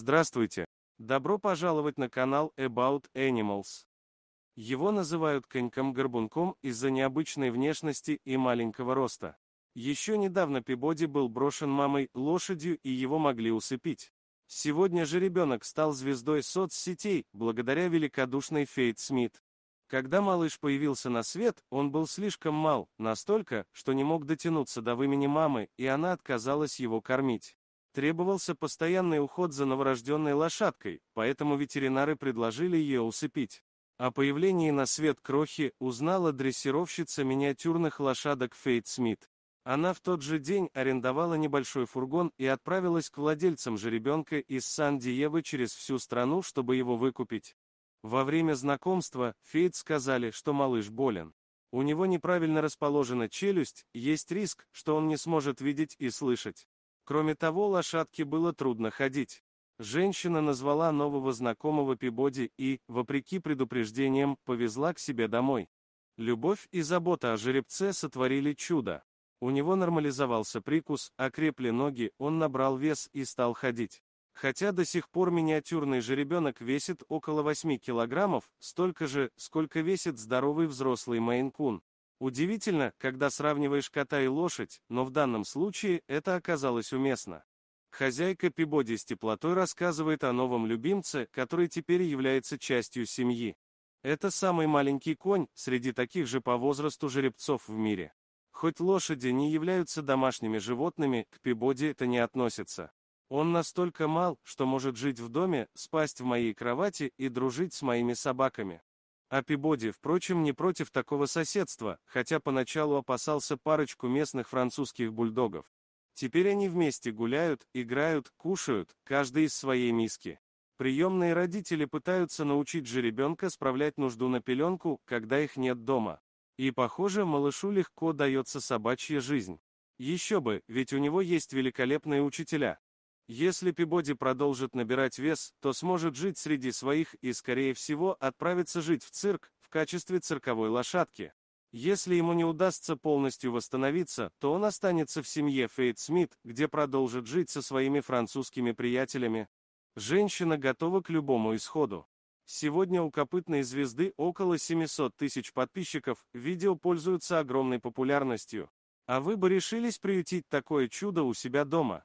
Здравствуйте! Добро пожаловать на канал About Animals. Его называют коньком-горбунком из-за необычной внешности и маленького роста. Еще недавно Пибоди был брошен мамой лошадью и его могли усыпить. Сегодня же ребенок стал звездой соцсетей, благодаря великодушной Фейт Смит. Когда малыш появился на свет, он был слишком мал, настолько, что не мог дотянуться до вымени мамы, и она отказалась его кормить. Требовался постоянный уход за новорожденной лошадкой, поэтому ветеринары предложили ее усыпить. О появлении на свет крохи узнала дрессировщица миниатюрных лошадок Фейт Смит. Она в тот же день арендовала небольшой фургон и отправилась к владельцам жеребенка из Сан-Диего через всю страну, чтобы его выкупить. Во время знакомства Фейт сказали, что малыш болен. У него неправильно расположена челюсть, есть риск, что он не сможет видеть и слышать. Кроме того, лошадке было трудно ходить. Женщина назвала нового знакомого Пибоди и, вопреки предупреждениям, повезла к себе домой. Любовь и забота о жеребце сотворили чудо. У него нормализовался прикус, окрепли ноги, он набрал вес и стал ходить. Хотя до сих пор миниатюрный жеребенок весит около 8 килограммов, столько же, сколько весит здоровый взрослый мейн-кун. Удивительно, когда сравниваешь кота и лошадь, но в данном случае это оказалось уместно. Хозяйка Пибоди с теплотой рассказывает о новом любимце, который теперь является частью семьи. Это самый маленький конь среди таких же по возрасту жеребцов в мире. Хоть лошади не являются домашними животными, к Пибоди это не относится. Он настолько мал, что может жить в доме, спасть в моей кровати и дружить с моими собаками. А Пибоди, впрочем, не против такого соседства, хотя поначалу опасался парочку местных французских бульдогов. Теперь они вместе гуляют, играют, кушают, каждый из своей миски. Приемные родители пытаются научить же ребенка справлять нужду на пеленку, когда их нет дома. И, похоже, малышу легко дается собачья жизнь. Еще бы, ведь у него есть великолепные учителя. Если Пибоди продолжит набирать вес, то сможет жить среди своих и, скорее всего, отправится жить в цирк, в качестве цирковой лошадки. Если ему не удастся полностью восстановиться, то он останется в семье Фейт Смит, где продолжит жить со своими французскими приятелями. Женщина готова к любому исходу. Сегодня у копытной звезды около 700 тысяч подписчиков, видео пользуются огромной популярностью. А вы бы решились приютить такое чудо у себя дома?